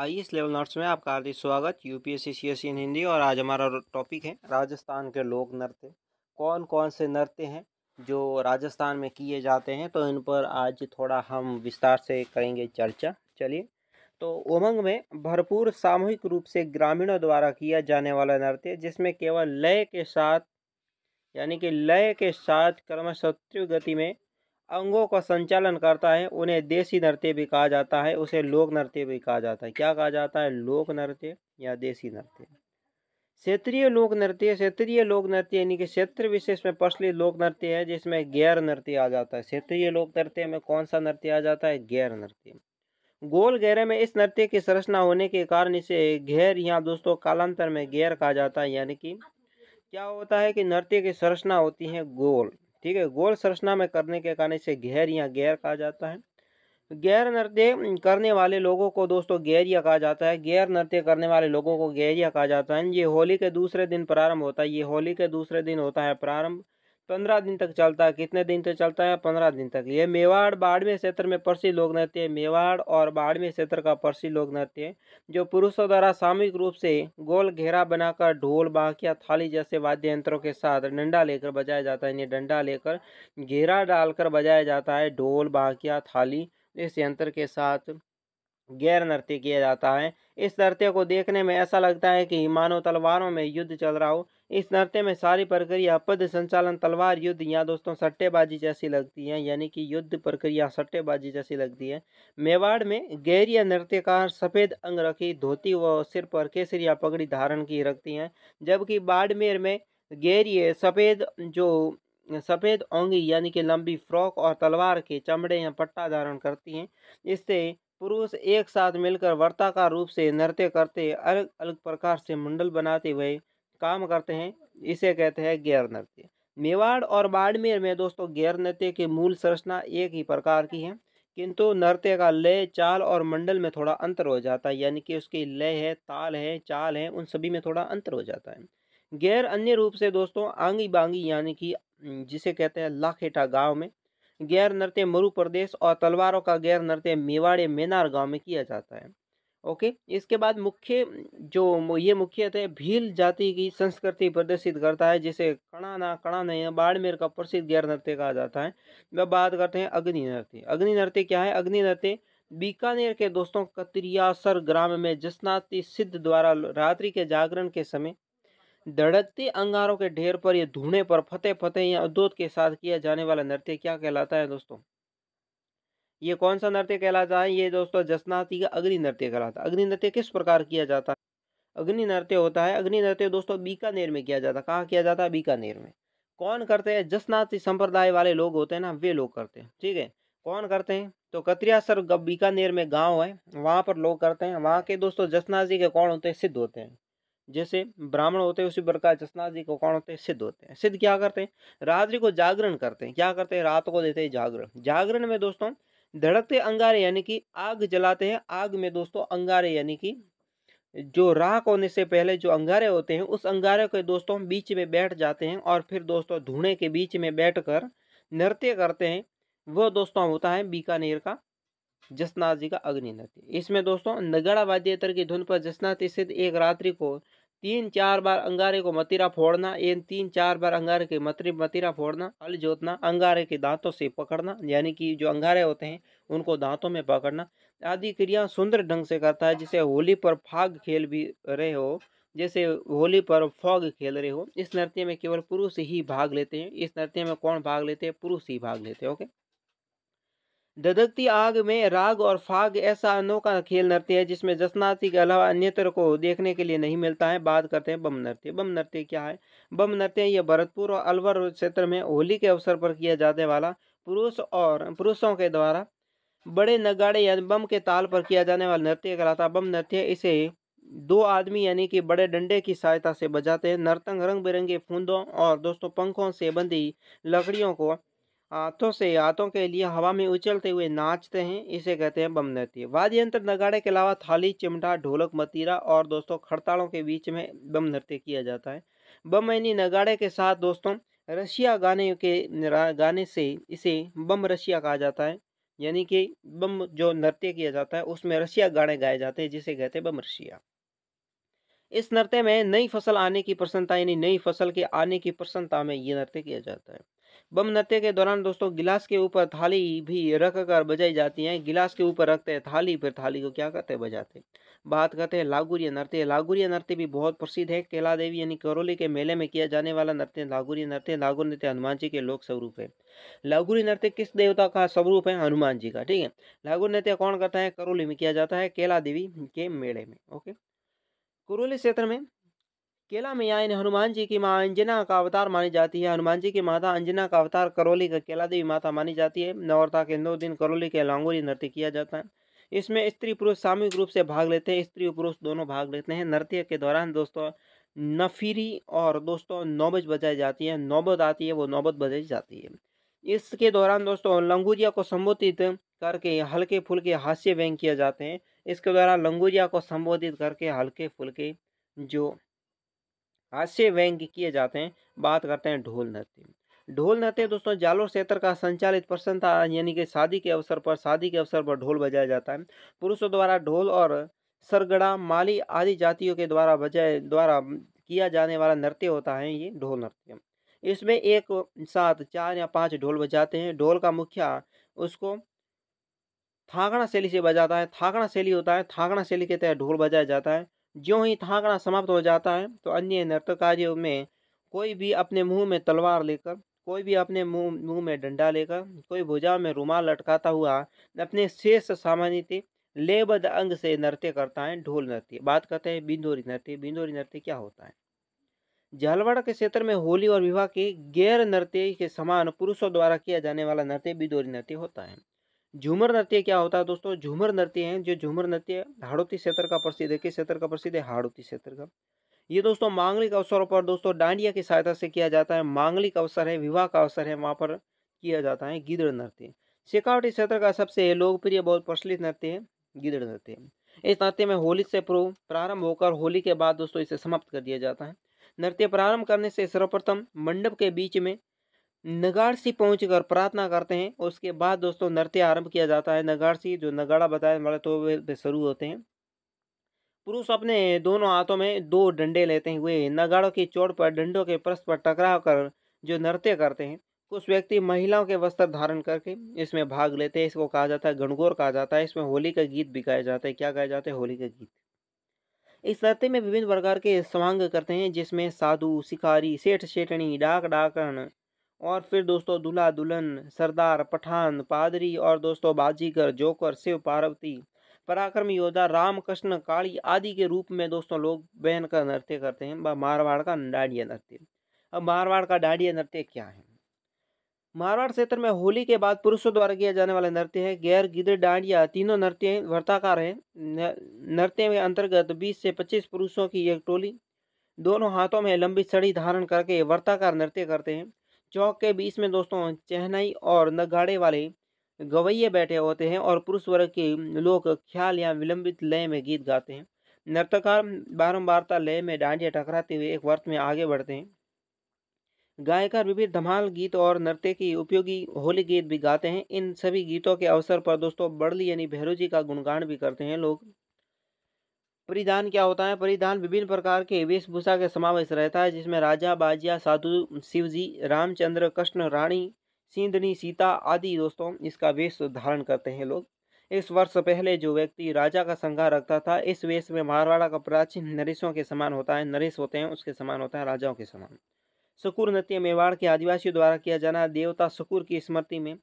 I S level notes में आपका हार्दिक स्वागत U S C in Hindi और आज हमारा टॉपिक है राजस्थान के लोक नृत्य कौन कौन से नृत्य हैं जो राजस्थान में किए जाते हैं तो इन पर आज थोड़ा हम विस्तार से करेंगे चर्चा चलिए तो उमंग में भरपूर सामूहिक रूप से ग्रामीणों द्वारा किया जाने वाला नृत्य जिसमें केवल लय के साथ यानी कि लय के साथ क्रमशत्रु गति में अंगों का संचालन करता है उन्हें देसी नृत्य भी कहा जाता है उसे लोक नृत्य भी कहा जाता है क्या कहा जाता है लोक नृत्य या देसी नृत्य क्षेत्रीय लोक नृत्य क्षेत्रीय लोक नृत्य यानी कि क्षेत्र विशेष में प्रचलित लोक नृत्य है जिसमें गैर नृत्य आ जाता है क्षेत्रीय लोक नृत्य में कौन सा नृत्य आ जाता है गैर नृत्य गोल घेरे में इस नृत्य की संरचना होने के कारण इसे घेर यहाँ दोस्तों कालांतर में गैर कहा जाता है यानी कि क्या होता है कि नृत्य की संरचना होती है गोल ठीक है गोल संरचना में करने के कारण इसे घेर या गैर कहा जाता है गैर नृत्य करने वाले लोगों को दोस्तों गैरिया कहा जाता है गैर नृत्य करने वाले लोगों को गैरिया कहा जाता है ये होली के दूसरे दिन प्रारंभ होता है ये होली के दूसरे दिन होता है प्रारंभ पंद्रह दिन तक चलता है कितने दिन तक चलता है पंद्रह दिन तक ये मेवाड़ बाड़मेर क्षेत्र में प्रसिद्ध लोक नृत्य है मेवाड़ और बाड़मेर क्षेत्र का प्रसिद्ध लोक नृत्य है जो पुरुषों द्वारा सामूहिक रूप से गोल घेरा बनाकर ढोल बांकिया थाली जैसे वाद्य यंत्रों के साथ डंडा लेकर बजाया जाता है इन्हें डंडा लेकर घेरा डालकर बजाया जाता है ढोल बांकिया थाली इस यंत्र के साथ गैर नृत्य किया जाता है इस नृत्य को देखने में ऐसा लगता है कि मानो तलवारों में युद्ध चल रहा हो इस नृत्य में सारी प्रक्रिया पद संचालन तलवार युद्ध या दोस्तों सट्टेबाजी जैसी लगती है यानी कि युद्ध प्रक्रिया सट्टेबाजी जैसी लगती है मेवाड़ में गैरिया नृत्यकार सफ़ेद अंग रखी धोती व सिर पर केसरिया पगड़ी धारण की रखती हैं जबकि बाड़मेर में गैरिय सफ़ेद जो सफ़ेद ओंगी यानी कि लंबी फ्रॉक और तलवार के चमड़े या पट्टा धारण करती हैं इससे पुरुष एक साथ मिलकर वर्ताकार रूप से नृत्य करते अलग अलग प्रकार से मंडल बनाते हुए काम करते हैं इसे कहते हैं गैर नृत्य मेवाड़ और बाड़मेर में दोस्तों गैर नृत्य की मूल संरचना एक ही प्रकार की है किंतु नृत्य का लय चाल और मंडल में थोड़ा अंतर हो जाता है यानी कि उसकी लय है ताल है चाल है उन सभी में थोड़ा अंतर हो जाता है गैर अन्य रूप से दोस्तों आंगी बांगी यानी कि जिसे कहते हैं लाखेटा गांव में गैर नृत्य मरु प्रदेश और तलवारों का गैर नृत्य मेवाड़े मेनार गांव में किया जाता है ओके इसके बाद मुख्य जो ये मुख्यतः भील जाति की संस्कृति प्रदर्शित करता है जिसे कणाना कणाना बाड़मेर का प्रसिद्ध गैर नृत्य कहा जाता है वह बात करते हैं अग्नि नृत्य अग्नि नृत्य क्या है अग्नि नृत्य बीकानेर के दोस्तों कतरियासर ग्राम में जसनाती सिद्ध द्वारा रात्रि के जागरण के समय धड़कते अंगारों के ढेर पर या धूणे पर फतेह फतेह या अद्भुत के साथ किया जाने वाला नृत्य क्या कहलाता है दोस्तों ये कौन सा नृत्य कहलाता है ये दोस्तों जसनाती का अग्नि नृत्य कहलाता है अग्नि नृत्य किस प्रकार किया जाता है अग्नि नृत्य होता है अग्नि नृत्य दोस्तों बीकानेर में किया जाता है कहाँ किया जाता है बीकानेर में कौन करते हैं जसनाती संप्रदाय वाले लोग होते हैं ना वे लोग करते हैं ठीक है कौन करते हैं तो कतरिया सर बीकानेर में गांव है वहाँ पर लोग करते हैं वहाँ के दोस्तों जसनाजी के कौन होते हैं सिद्ध होते हैं जैसे ब्राह्मण होते हैं उसी प्रकार जसनाथ जी को कौन होते हैं सिद्ध होते हैं सिद्ध क्या करते हैं रात्रि को जागरण करते हैं क्या करते हैं रात को देते हैं जागरण जागरण में दोस्तों धड़कते अंगारे यानी कि आग जलाते हैं आग में दोस्तों अंगारे यानी कि जो राख होने से पहले जो अंगारे होते हैं उस अंगारे के दोस्तों बीच में बैठ जाते हैं और फिर दोस्तों धुएं के बीच में कर नृत्य करते हैं वो दोस्तों होता है बीकानेर का जसनाथ जी का अग्नि नृत्य इसमें दोस्तों नगड़ा वाद्य की धुन पर जसनाथ सिद्ध एक रात्रि को तीन चार बार अंगारे को मतीरा फोड़ना एवं तीन चार बार अंगारे के मतरी मतीरा फोड़ना हल जोतना अंगारे के दांतों से पकड़ना यानी कि जो अंगारे होते हैं उनको दांतों में पकड़ना आदि क्रिया सुंदर ढंग से करता है जिसे होली पर फाग खेल भी रहे हो जैसे होली पर फॉग खेल रहे हो इस नृत्य में केवल पुरुष ही भाग लेते हैं इस नृत्य में कौन भाग लेते हैं पुरुष ही भाग लेते हैं ओके ददकती आग में राग और फाग ऐसा अनोखा खेल नृत्य है जिसमें जसनाती के अलावा अन्यत्र को देखने के लिए नहीं मिलता है बात करते हैं बम नृत्य बम नृत्य क्या है बम नृत्य यह भरतपुर और अलवर क्षेत्र में होली के अवसर पर किया जाने वाला पुरुष और पुरुषों के द्वारा बड़े नगाड़े या बम के ताल पर किया जाने वाला नृत्य कहलाता बम नृत्य इसे दो आदमी यानी कि बड़े डंडे की सहायता से बजाते हैं नर्तंग रंग बिरंगे फूंदों और दोस्तों पंखों से बंधी लकड़ियों को हाथों से हाथों के लिए हवा में उछलते हुए नाचते हैं इसे कहते हैं बम नृत्य वाद्य यंत्र नगाड़े के अलावा थाली चिमटा ढोलक मतीरा और दोस्तों खड़तालों के बीच में बम नृत्य किया जाता है बम यानी नगाड़े के साथ दोस्तों रशिया गाने के गाने से इसे बम रशिया कहा जाता है यानी कि बम जो नृत्य किया जाता है उसमें रशिया गाने गाए जाते हैं जिसे कहते हैं बम रशिया इस नृत्य में नई फसल आने की प्रसन्नता यानी नई फसल के आने की प्रसन्नता में ये नृत्य किया जाता है बम नृत्य के दौरान दोस्तों गिलास के ऊपर थाली भी रख कर बजाई जाती है गिलास के ऊपर रखते हैं थाली फिर थाली को क्या करते हैं बजाते हैं बात करते हैं लागुरिया नृत्य लागुरिया नृत्य भी बहुत प्रसिद्ध है केला देवी यानी करौली के मेले में किया जाने वाला नृत्य लागुरिया नृत्य लागुर नृत्य हनुमान जी के लोक स्वरूप है लागुरी नृत्य किस देवता का स्वरूप है हनुमान जी का ठीक है लागुर नृत्य कौन करता है करौली में किया जाता है केला देवी के मेले में ओके करौली क्षेत्र में केला में मैया हनुमान जी की माँ अंजना का अवतार मानी जाती है हनुमान जी की माता अंजना का अवतार करौली का केला देवी माता मानी जाती है नवरता के नौ दिन करौली के लांगोरी नृत्य किया जाता है इसमें स्त्री पुरुष सामूहिक रूप से भाग लेते हैं स्त्री और पुरुष दोनों भाग लेते हैं नृत्य के दौरान दोस्तों नफीरी और दोस्तों नौबत बजाई जाती है नौबत आती है वो नौबत बजाई जाती है इसके दौरान दोस्तों लंगूरिया को संबोधित करके हल्के के हास्य व्यंग किए जाते हैं इसके द्वारा लंगूरिया को संबोधित करके हल्के के जो हास्य व्यंग किए जाते हैं बात करते हैं ढोल नृत्य ढोल नृत्य दोस्तों जालोर क्षेत्र का संचालित प्रश्न था यानी कि शादी के अवसर पर शादी के अवसर पर ढोल बजाया जाता है पुरुषों द्वारा ढोल और सरगड़ा माली आदि जातियों के द्वारा बजाय द्वारा किया जाने वाला नृत्य होता है ये ढोल नृत्य इसमें एक साथ चार या पांच ढोल बजाते हैं ढोल का मुखिया उसको थाकड़ा शैली से बजाता है थाकड़ा शैली होता है थाकड़ा शैली के तहत ढोल बजाया जाता है ज्यों ही थाकड़ा समाप्त हो जाता है तो अन्य नर्तकारियों में कोई भी अपने मुंह में तलवार लेकर कोई भी अपने मुंह मुंह में डंडा लेकर कोई भुजा में रुमाल लटकाता हुआ अपने शेष सामान्य लेबद अंग से नृत्य करता है ढोल नृत्य बात करते हैं बिंदोरी नृत्य बिंदोरी नृत्य क्या होता है झालवाड़ा के क्षेत्र में होली और विवाह के गैर नृत्य के समान पुरुषों द्वारा किया जाने वाला नृत्य बिंदोरी नृत्य होता है झूमर नृत्य क्या होता है दोस्तों झूमर नृत्य है जो झूमर नृत्य हाड़ोती क्षेत्र का प्रसिद्ध है किस क्षेत्र का प्रसिद्ध है हाड़ोती क्षेत्र का ये दोस्तों मांगलिक अवसरों पर दोस्तों डांडिया की सहायता से किया जाता है मांगलिक अवसर है विवाह का अवसर है वहाँ पर किया जाता है गिदड़ नृत्य शेखावटी क्षेत्र का सबसे लोकप्रिय बहुत प्रचलित नृत्य है गिदड़ नृत्य इस नृत्य में होली से पूर्व प्रारंभ होकर होली के बाद दोस्तों इसे समाप्त कर दिया जाता है नृत्य प्रारंभ करने से सर्वप्रथम मंडप के बीच में नगाड़ सी पहुँच कर प्रार्थना करते हैं उसके बाद दोस्तों नृत्य आरंभ किया जाता है नगाड़सी जो नगाड़ा बताए वाले तो वे, शुरू होते हैं पुरुष अपने दोनों हाथों में दो डंडे लेते हुए नगाड़ों की चोट पर डंडों के प्रस्त पर टकराव कर जो नृत्य करते हैं कुछ व्यक्ति महिलाओं के वस्त्र धारण करके इसमें भाग लेते हैं इसको कहा जाता है गणगौर कहा जाता है इसमें होली का गीत भी गाया जाता है क्या गाया जाता है होली का गीत इस नृत्य में विभिन्न प्रकार के स्वांग करते हैं जिसमें साधु शिकारी सेठ सेठनी डाक डाकण और फिर दोस्तों दूल्हा दुल्हन सरदार पठान पादरी और दोस्तों बाजीगर जोकर शिव पार्वती पराक्रम योद्धा राम कृष्ण काली आदि के रूप में दोस्तों लोग बहन का नृत्य करते हैं मारवाड़ का डांडिया नृत्य अब मारवाड़ का डांडिया नृत्य क्या है मारवाड़ क्षेत्र में होली के बाद पुरुषों द्वारा किया जाने वाला नृत्य है गैर गिद्ध डांडिया तीनों नृत्य वर्ताकार हैं नृत्य में अंतर्गत 20 से 25 पुरुषों की एक टोली दोनों हाथों में लंबी सड़ी धारण करके वर्ताकार नृत्य करते हैं चौक के बीच में दोस्तों चहनाई और नगाड़े वाले गवैये बैठे होते हैं और पुरुष वर्ग के लोग ख्याल या विलंबित लय में गीत गाते हैं नर्तकार बारम्बारता लय में डांडिया टकराते हुए एक वर्ष में आगे बढ़ते हैं गायकार विभिन्न धमाल गीत और नृत्य की उपयोगी होली गीत भी गाते हैं इन सभी गीतों के अवसर पर दोस्तों बड़ली यानी भैरू जी का गुणगान भी करते हैं लोग परिधान क्या होता है परिधान विभिन्न प्रकार के वेशभूषा का समावेश रहता है जिसमें राजा बाजिया साधु शिवजी रामचंद्र कृष्ण रानी सिंधनी सीता आदि दोस्तों इसका वेश धारण करते हैं लोग इस वर्ष पहले जो व्यक्ति राजा का संघार रखता था इस वेश में मारवाड़ा का प्राचीन नरेशों के समान होता है नरेश होते हैं उसके समान होता है राजाओं के समान सुकुर नृत्य मेवाड़ के आदिवासियों द्वारा किया जाना देवता सुकुर की स्मृति में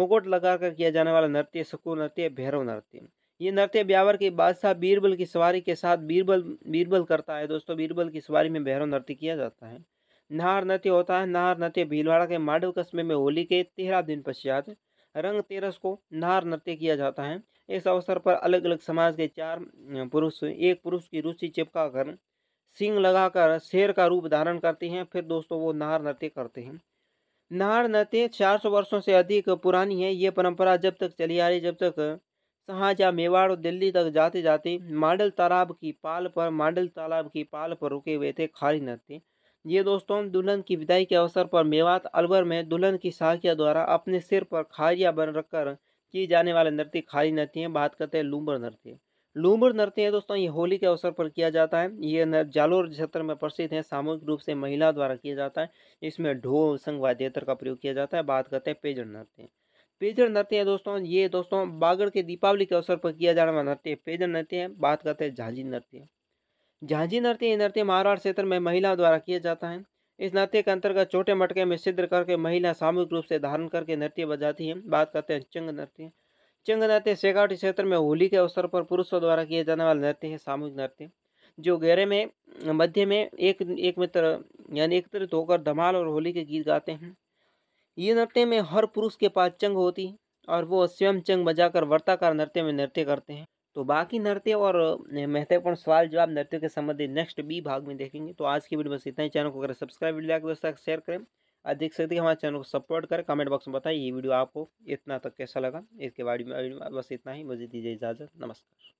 मुकुट लगाकर किया जाने वाला नृत्य सुकुर नृत्य भैरव नृत्य ये नरते ब्यावर के बादशाह बीरबल की सवारी के साथ बीरबल बीरबल करता है दोस्तों बीरबल की सवारी में भैरव नृत्य किया जाता है नहार नृत्य होता है नहार नृत्य भीलवाड़ा के माडव कस्बे में होली के तेरह दिन पश्चात रंग तेरस को नहार नृत्य किया जाता है इस अवसर पर अलग अलग समाज के चार पुरुष एक पुरुष की रुचि चिपका कर सिंह लगाकर शेर का रूप धारण करते हैं फिर दोस्तों वो नहार नृत्य करते हैं नहार नृत्य 400 वर्षों से अधिक पुरानी है ये परंपरा जब तक चली आ रही जब तक शाहजहाँ मेवाड़ और दिल्ली तक जाते जाते मांडल तालाब की पाल पर मांडल तालाब की पाल पर रुके हुए थे खाली न थे ये दोस्तों दुल्हन की विदाई के अवसर पर मेवात अलवर में दुल्हन की साखिया द्वारा अपने सिर पर खारिया बन रखकर की जाने वाले नृत्य खाली नृत्य हैं बात करते हैं लूम्बर नृत्य लूम्बर नृत्य है दोस्तों ये होली के अवसर पर किया जाता है ये जालोर क्षेत्र में प्रसिद्ध है सामूहिक रूप से महिला द्वारा किया जाता है इसमें ढोल संघ वाद्यतर का प्रयोग किया जाता है बात करते हैं पेजन नृत्य पेजर नृत्य है दोस्तों ये दोस्तों बागड़ के दीपावली के अवसर पर किया जाने वाला नृत्य पेजर नृत्य है बात करते हैं झांझी नृत्य झांझी नृत्य ये नृत्य मारवाड़ क्षेत्र में महिलाओं द्वारा किया जाता है इस नृत्य के अंतर्गत छोटे मटके में सिद्ध करके महिला सामूहिक रूप से धारण करके नृत्य बजाती हैं बात करते हैं चंग नृत्य चंग नृत्य शेखावटी क्षेत्र में होली के अवसर पर पुरुषों द्वारा किया जाने वाला नृत्य है सामूहिक नृत्य जो गहरे में मध्य में एक एक मित्र यानी एकत्रित होकर धमाल और होली के गीत गाते हैं ये नृत्य में हर पुरुष के पास चंग होती है और वो स्वयं चंग बजाकर वर्ताकार नृत्य में नृत्य करते हैं तो बाकी नृत्य और महत्वपूर्ण सवाल जवाब नृत्य के संबंधित नेक्स्ट बी भाग में देखेंगे तो आज की वीडियो बस इतना ही चैनल को अगर सब्सक्राइब वीडियो तो लाइक दोस्तों शेयर करें अधिक से अधिक हमारे चैनल को सपोर्ट करें कमेंट बॉक्स में बताएं ये वीडियो आपको इतना तक कैसा लगा इसके बाद बस इतना ही मुझे दीजिए इजाज़त नमस्कार